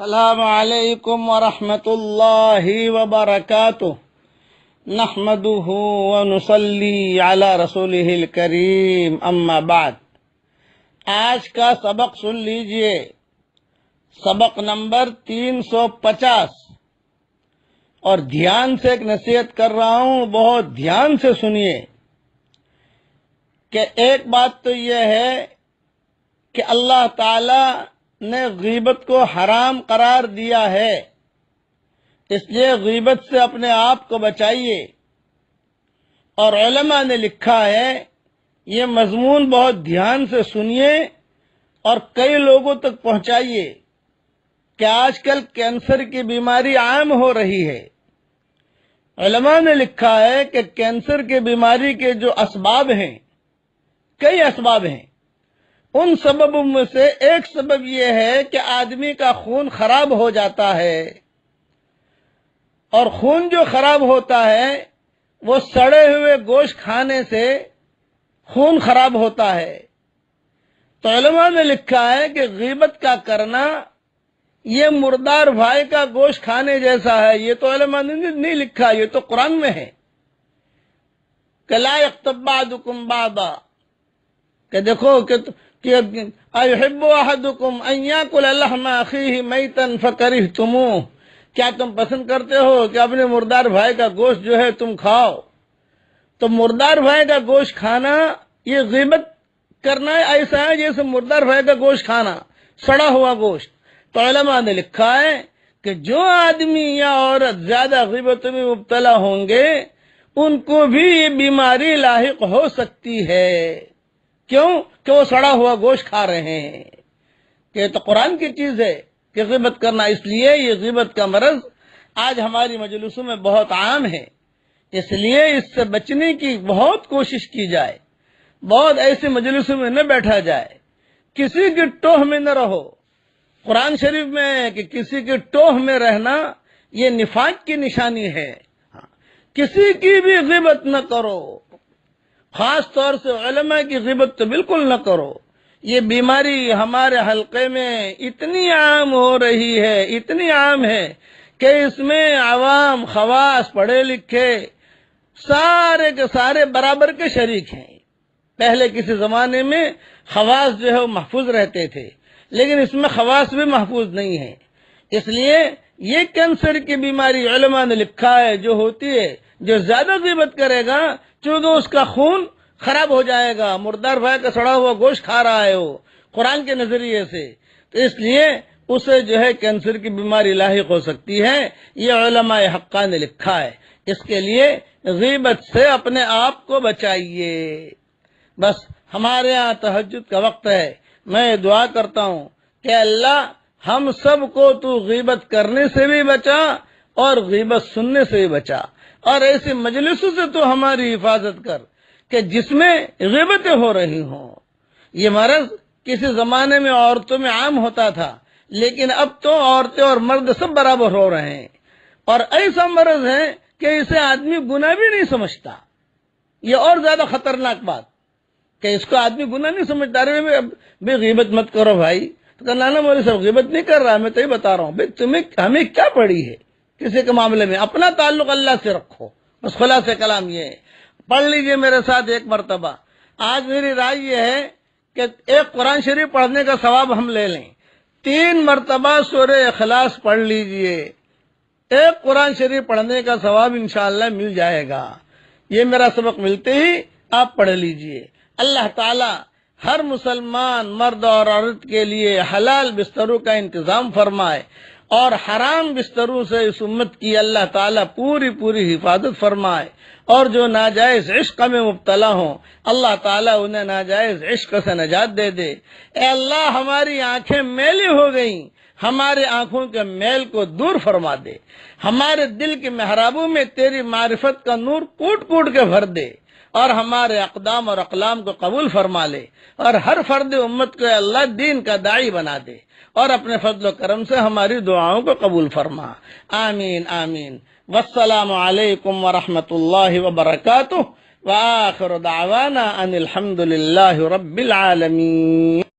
सलामकुम वरहमतुल्लाह वबरकत नहमदुहु वनुसल्ली अला रसूल करीम अम्मा बाद आज का सबक सुन लीजिए सबक नंबर तीन सौ पचास और ध्यान से एक नसीहत कर रहा हूँ बहुत ध्यान से सुनिए कि एक बात तो यह है कि अल्लाह ताला ने गीबत को हराम करार दिया है इसलिए गीबत से अपने आप को बचाइए और ने लिखा है ये मजमून बहुत ध्यान से सुनिए और कई लोगों तक पहुंचाइए कि आजकल कैंसर की बीमारी आम हो रही है ने लिखा है कि कैंसर की बीमारी के जो असबाब हैं कई असबाब हैं उन सबब में से एक सबब यह है कि आदमी का खून खराब हो जाता है और खून जो खराब होता है वो सड़े हुए गोश्त खाने से खून खराब होता है तो ने लिखा है कि गीबत का करना ये मुर्दार भाई का गोश्त खाने जैसा है ये तो ने नहीं लिखा ये तो कुरान में है कला अख्तबाद बाबा कि देखो कि तुमू क्या तुम पसंद करते हो कि अपने मुर्दार भाई का गोश्त जो है तुम खाओ तो मुर्दार भाई का गोश्त खाना ये गिबत करना है ऐसा है जैसे मुर्दार भाई का गोश्त खाना सड़ा हुआ गोश्त तो ने लिखा है कि जो आदमी या औरत ज्यादा गिबत में मुबतला होंगे उनको भी ये बीमारी लाक हो सकती है क्यों क्यों सड़ा हुआ गोश्त खा रहे हैं कि तो कुरान की चीज है कि गिबत करना इसलिए ये गिबत का मरज आज हमारी मजलूसों में बहुत आम है इसलिए इससे बचने की बहुत कोशिश की जाए बहुत ऐसे मजलूसों में न बैठा जाए किसी की टोह में न रहो कुरान शरीफ में कि किसी की टोह में रहना ये निफाक की निशानी है किसी की भी गिबत न करो खास तौर से उलमा की गिबत तो बिल्कुल न करो ये बीमारी हमारे हलके में इतनी आम हो रही है इतनी आम है कि इसमें आवाम खवास पढ़े लिखे सारे के सारे बराबर के शरीक हैं पहले किसी जमाने में खवास जो है वो महफूज रहते थे लेकिन इसमें खवास भी महफूज नहीं है इसलिए ये कैंसर की बीमारी उलमा ने लिखा है जो होती है जो ज्यादा गिबत करेगा चूंकि उसका खून खराब हो जाएगा मुर्दार भाई का सड़ा हुआ गोश्त खा रहा है वो कुरान के नजरिए से तो इसलिए उसे जो है कैंसर की बीमारी लाक हो सकती है ये हक्का ने लिखा है इसके लिए गीबत से अपने आप को बचाइए बस हमारे यहाँ तहजद का वक्त है मैं दुआ करता हूँ कि अल्लाह हम सब को तू गिबत करने से भी बचा और गिबत सुनने से भी बचा और ऐसे मजलिसों से तो हमारी हिफाजत कर कि जिसमें गिबतें हो रही हों ये मरज किसी जमाने में औरतों में आम होता था लेकिन अब तो औरतें और मर्द सब बराबर हो रहे हैं और ऐसा मरज है कि इसे आदमी गुना भी नहीं समझता ये और ज्यादा खतरनाक बात कि इसको आदमी गुना नहीं समझता अरे भाई गिबत मत करो भाई तो कहना ना मोदी साहब गिबत नहीं कर रहा मैं तो ही बता रहा हूँ भाई तुम्हें हमें क्या पड़ी है किसी के मामले में अपना ताल्लुक अल्लाह से रखो बस खुला से कलाम ये पढ़ लीजिए मेरे साथ एक मरतबा आज मेरी राय यह है कि एक कुरान शरीफ पढ़ने का सवाब हम ले लें तीन मरतबा सोर अखलास पढ़ लीजिए एक कुरान शरीफ पढ़ने का सवाब इंशाला मिल जाएगा ये मेरा सबक मिलते ही आप पढ़ लीजिए अल्लाह ताला हर मुसलमान मर्द और औरत के लिए हलाल बिस्तरों का इंतजाम फरमाए और हराम बिस्तरों से इस उम्मत की अल्लाह ताला पूरी पूरी हिफाजत फरमाए और जो नाजायज इश्क में मुबतला हो अल्लाह ताला उन्हें नाजायज इश्क से नजात दे दे ए अल्लाह हमारी आंखें मेली हो गईं हमारे आंखों के मैल को दूर फरमा दे हमारे दिल के मेहराबों में तेरी मारिफत का नूर कूट कूट के भर दे और हमारे अकदाम और अकलाम को कबूल फरमा ले और हर फर्द उम्मत को अल्लाह दीन का दाई बना दे और अपने फजल करम से हमारी दुआओं को कबूल फरमा आमीन आमीन वालेकुम वरहमतुल्लाहि वबरकातुह व आखिर दावाना अनिल हमदुलिल्लाहि रब्बिल आलमीन